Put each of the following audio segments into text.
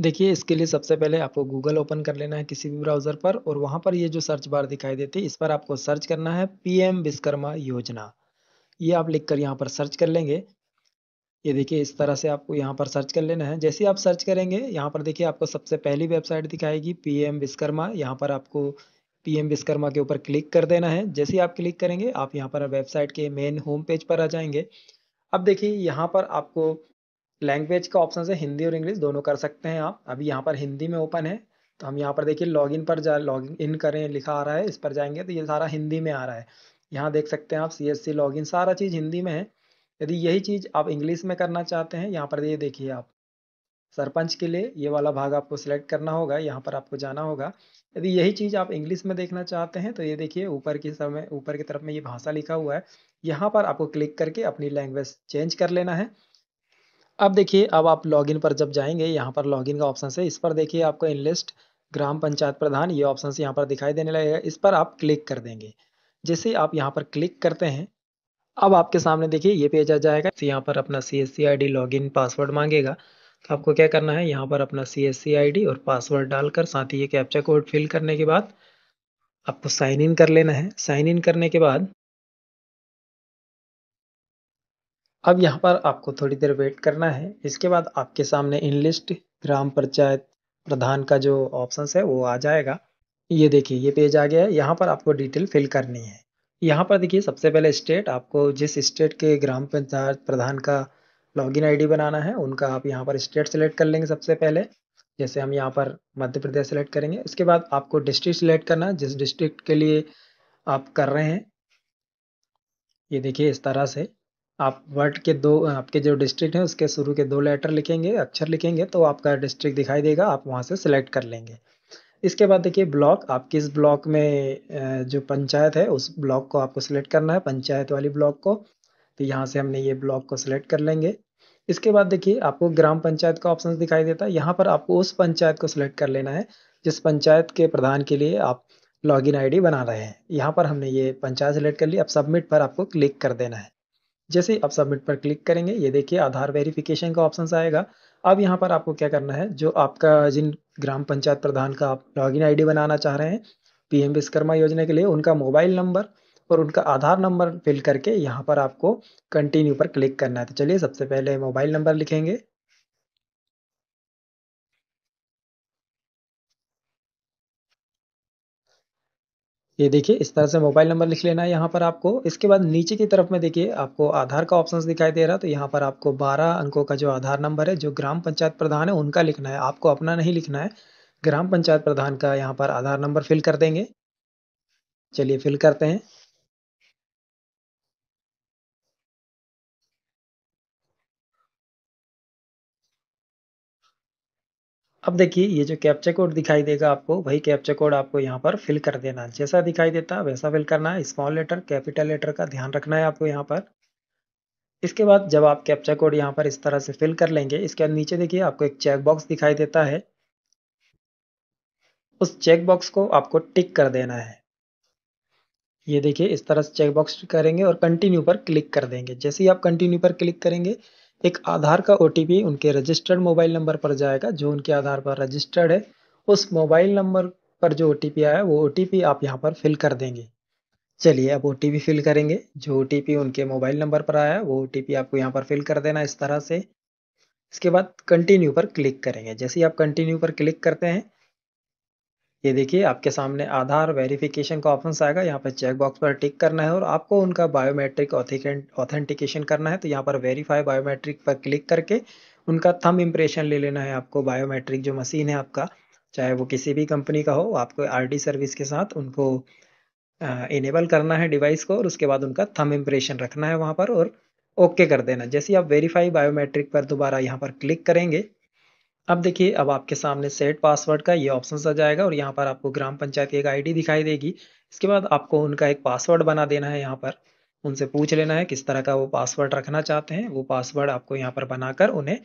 देखिए इसके लिए सबसे पहले आपको गूगल ओपन कर लेना है किसी भी ब्राउज़र पर और वहां पर ये जो सर्च बार दिखाई देती है इस पर आपको सर्च करना है पीएम विश्वकर्मा योजना ये आप लिख कर यहाँ पर सर्च कर लेंगे ये देखिए इस तरह से आपको यहाँ पर सर्च कर लेना है जैसे आप सर्च करेंगे यहाँ पर देखिए आपको सबसे पहली वेबसाइट दिखाएगी पी एम विश्वकर्मा यहाँ पर आपको पीएम विश्वकर्मा के ऊपर क्लिक कर देना है जैसे ही आप क्लिक करेंगे आप यहाँ पर वेबसाइट के मेन होम पेज पर आ जाएंगे अब देखिए यहाँ पर आपको लैंग्वेज का ऑप्शन है हिंदी और इंग्लिश दोनों कर सकते हैं आप अभी यहाँ पर हिंदी में ओपन है तो हम यहाँ पर देखिए लॉगिन पर जा लॉग इन करें लिखा आ रहा है इस पर जाएंगे तो ये सारा हिंदी में आ रहा है यहाँ देख सकते हैं आप सी एस सी सारा चीज़ हिंदी में है यदि यही चीज़ आप इंग्लिश में करना चाहते हैं यहाँ पर ये देखिए आप सरपंच के लिए ये वाला भाग आपको सिलेक्ट करना होगा यहाँ पर आपको जाना होगा यदि यही चीज़ आप इंग्लिश में देखना चाहते हैं तो ये देखिए ऊपर की समय ऊपर की तरफ में ये भाषा लिखा हुआ है यहाँ पर आपको क्लिक करके अपनी लैंग्वेज चेंज कर लेना है अब देखिए अब आप लॉगिन पर जब जाएंगे यहाँ पर लॉगिन का ऑप्शन है इस पर देखिए आपको इनलिस्ट ग्राम पंचायत प्रधान ये ऑप्शन यहाँ पर दिखाई देने लगेगा इस पर आप क्लिक कर देंगे जैसे आप यहाँ पर क्लिक करते हैं अब आपके सामने देखिए ये पेज आ जाएगा यहाँ पर अपना C S C I D login password मांगेगा तो आपको क्या करना है यहाँ पर अपना सी एस और पासवर्ड डालकर साथ ही ये कैप्चा कोड फिल करने के बाद आपको साइन इन कर लेना है साइन इन करने के बाद अब यहाँ पर आपको थोड़ी देर वेट करना है इसके बाद आपके सामने इन लिस्ट ग्राम पंचायत प्रधान का जो ऑप्शन है वो आ जाएगा ये देखिए ये पेज आ गया है यहाँ पर आपको डिटेल फिल करनी है यहाँ पर देखिए सबसे पहले स्टेट आपको जिस स्टेट के ग्राम पंचायत प्रधान का लॉगिन आईडी बनाना है उनका आप यहाँ पर स्टेट सेलेक्ट कर लेंगे सबसे पहले जैसे हम यहाँ पर मध्य प्रदेश सेलेक्ट करेंगे उसके बाद आपको डिस्ट्रिक्ट सेलेक्ट करना है जिस डिस्ट्रिक्ट के लिए आप कर रहे हैं ये देखिए इस तरह से आप वर्ड के दो आपके जो डिस्ट्रिक्ट हैं उसके शुरू के दो लेटर लिखेंगे अक्षर लिखेंगे तो आपका डिस्ट्रिक्ट दिखाई देगा आप वहाँ से सिलेक्ट कर लेंगे इसके बाद देखिए ब्लॉक आप किस ब्लॉक में जो पंचायत है उस ब्लॉक को आपको सिलेक्ट करना है पंचायत वाली ब्लॉक को तो यहाँ से हमने ये ब्लॉक को सिलेक्ट कर लेंगे इसके बाद देखिए आपको ग्राम पंचायत का ऑप्शन दिखाई देता है यहाँ पर आपको उस पंचायत को सिलेक्ट कर लेना है जिस पंचायत के प्रधान के लिए आप लॉगिन आईडी बना रहे हैं यहाँ पर हमने ये पंचायत सेलेक्ट कर ली अब सबमिट पर आपको क्लिक कर देना है जैसे ही आप सबमिट पर क्लिक करेंगे ये देखिए आधार वेरिफिकेशन का ऑप्शन आएगा अब यहाँ पर आपको क्या करना है जो आपका जिन ग्राम पंचायत प्रधान का आप लॉगिन आईडी बनाना चाह रहे हैं पीएम विश्वकर्मा योजना के लिए उनका मोबाइल नंबर और उनका आधार नंबर फिल करके यहाँ पर आपको कंटिन्यू पर क्लिक करना है तो चलिए सबसे पहले मोबाइल नंबर लिखेंगे ये देखिए इस तरह से मोबाइल नंबर लिख लेना है यहाँ पर आपको इसके बाद नीचे की तरफ में देखिए आपको आधार का ऑप्शन दिखाई दे रहा है तो यहाँ पर आपको 12 अंकों का जो आधार नंबर है जो ग्राम पंचायत प्रधान है उनका लिखना है आपको अपना नहीं लिखना है ग्राम पंचायत प्रधान का यहाँ पर आधार नंबर फिल कर देंगे चलिए फिल करते हैं अब देखिए ये जो कैप्चा कोड दिखाई देगा आपको वही कैप्चा कोड आपको यहाँ पर फिल कर देना जैसा दिखाई देता है वैसा फिल करना है स्मॉल लेटर कैपिटल लेटर का ध्यान रखना है आपको यहाँ पर इसके बाद जब आप कैप्चा कोड यहाँ पर इस तरह से फिल कर लेंगे इसके बाद नीचे देखिए आपको एक चेकबॉक्स दिखाई देता है उस चेकबॉक्स को आपको टिक कर देना है ये देखिए इस तरह से चेकबॉक्स करेंगे और कंटिन्यू पर क्लिक कर देंगे जैसे ही आप कंटिन्यू पर क्लिक करेंगे एक आधार का ओ उनके रजिस्टर्ड मोबाइल नंबर पर जाएगा जो उनके आधार पर रजिस्टर्ड है उस मोबाइल नंबर पर जो ओ आया है वो ओ आप यहाँ पर फिल कर देंगे चलिए अब ओ फिल करेंगे जो ओ उनके मोबाइल नंबर पर आया है वो ओ आपको यहाँ पर फिल कर देना इस तरह से इसके बाद कंटिन्यू पर क्लिक करेंगे जैसे ही आप कंटिन्यू पर क्लिक करते हैं ये देखिए आपके सामने आधार वेरिफिकेशन का ऑप्शन आएगा यहाँ पर चेकबॉक्स पर टिक करना है और आपको उनका बायोमेट्रिक ऑथेंटिकेशन करना है तो यहाँ पर वेरीफाई बायोमेट्रिक पर क्लिक करके उनका थम इम्प्रेशन ले लेना है आपको बायोमेट्रिक जो मशीन है आपका चाहे वो किसी भी कंपनी का हो आपको आर सर्विस के साथ उनको इनेबल करना है डिवाइस को और उसके बाद उनका थम इम्प्रेशन रखना है वहाँ पर और ओके कर देना जैसे आप वेरीफाई बायोमेट्रिक पर दोबारा यहाँ पर क्लिक करेंगे अब देखिए अब आपके सामने सेट पासवर्ड का ये ऑप्शन आ जाएगा और यहाँ पर आपको ग्राम पंचायत की एक आईडी दिखाई देगी इसके बाद आपको उनका एक पासवर्ड बना देना है यहाँ पर उनसे पूछ लेना है किस तरह का वो पासवर्ड रखना चाहते हैं वो पासवर्ड आपको यहाँ पर बनाकर उन्हें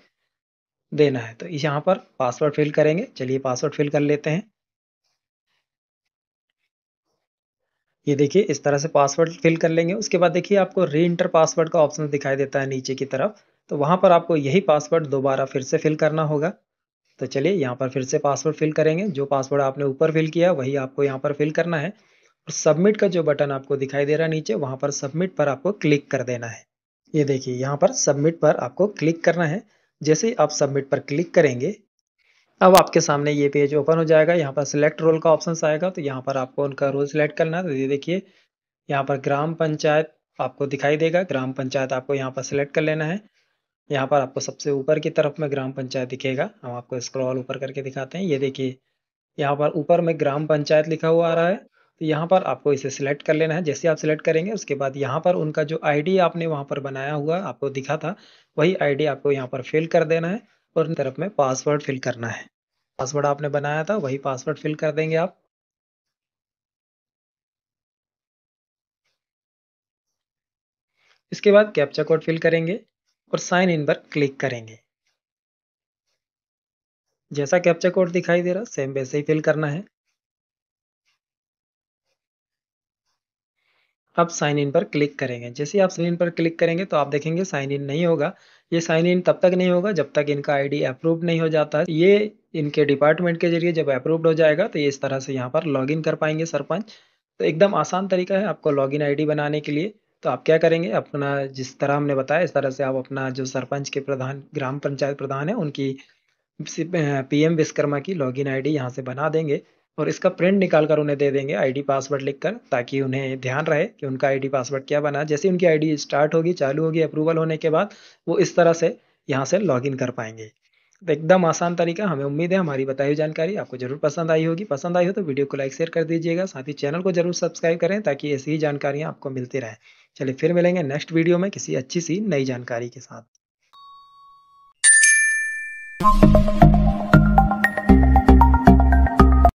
देना है तो यहाँ पर पासवर्ड फिल करेंगे चलिए पासवर्ड फिल कर लेते हैं ये देखिए इस तरह से पासवर्ड फिल कर लेंगे उसके बाद देखिए आपको री इंटर पासवर्ड का ऑप्शन दिखाई देता है नीचे की तरफ तो वहां पर आपको यही पासवर्ड दोबारा फिर से फिल करना होगा तो चलिए यहाँ पर फिर से पासवर्ड फिल करेंगे जो पासवर्ड आपने ऊपर फिल किया वही आपको यहाँ पर फिल करना है और सबमिट का जो बटन आपको दिखाई दे रहा है नीचे वहाँ पर सबमिट पर आपको क्लिक कर देना है ये देखिए यहाँ पर सबमिट पर आपको क्लिक करना है जैसे ही आप सबमिट पर क्लिक करेंगे अब आपके सामने ये पेज ओपन हो जाएगा यहाँ पर सिलेक्ट रोल का ऑप्शन आएगा तो यहाँ पर आपको उनका रोल सिलेक्ट करना है तो ये देखिए यहाँ पर ग्राम पंचायत आपको दिखाई देगा ग्राम पंचायत आपको यहाँ पर सिलेक्ट कर लेना है यहाँ पर आपको सबसे ऊपर की तरफ में ग्राम पंचायत दिखेगा हम आपको स्क्रॉल ऊपर करके दिखाते हैं ये देखिए यहाँ पर ऊपर में ग्राम पंचायत लिखा हुआ आ रहा है तो यहाँ पर आपको इसे सिलेक्ट कर लेना है जैसे आप सिलेक्ट करेंगे उसके बाद यहाँ पर उनका जो आईडी आपने वहाँ पर बनाया हुआ आपको दिखा था वही आईडी आपको यहाँ पर फिल कर देना है और तरफ में पासवर्ड फिल करना है पासवर्ड आपने बनाया था वही पासवर्ड फिल कर देंगे आप इसके बाद कैप्चा कोड फिल करेंगे और साइन इन पर क्लिक करेंगे जैसा कैप्चा कोड दिखाई दे रहा सेम वैसे ही फिल करना है अब साइन इन पर क्लिक करेंगे जैसे आप साइन इन पर क्लिक करेंगे तो आप देखेंगे साइन इन नहीं होगा ये साइन इन तब तक नहीं होगा जब तक इनका आईडी अप्रूव नहीं हो जाता है ये इनके डिपार्टमेंट के जरिए जब अप्रूव्ड हो जाएगा तो ये इस तरह से यहाँ पर लॉगिन कर पाएंगे सरपंच तो एकदम आसान तरीका है आपको लॉगिन आईडी बनाने के लिए तो आप क्या करेंगे अपना जिस तरह हमने बताया इस तरह से आप अपना जो सरपंच के प्रधान ग्राम पंचायत प्रधान है उनकी पीएम विश्वकर्मा की लॉगिन आईडी यहाँ से बना देंगे और इसका प्रिंट निकाल कर उन्हें दे देंगे आईडी पासवर्ड लिखकर ताकि उन्हें ध्यान रहे कि उनका आईडी पासवर्ड क्या बना जैसे उनकी आईडी स्टार्ट होगी चालू होगी अप्रूवल होने के बाद वो इस तरह से यहाँ से इन कर पाएंगे एकदम आसान तरीका हमें उम्मीद है हमारी बताई हुई जानकारी आपको जरूर पसंद आई होगी पसंद आई हो तो वीडियो को लाइक शेयर कर दीजिएगा साथ ही चैनल को जरूर सब्सक्राइब करें ताकि ऐसी ही जानकारियाँ आपको मिलती रहें चलिए फिर मिलेंगे नेक्स्ट वीडियो में किसी अच्छी सी नई जानकारी के साथ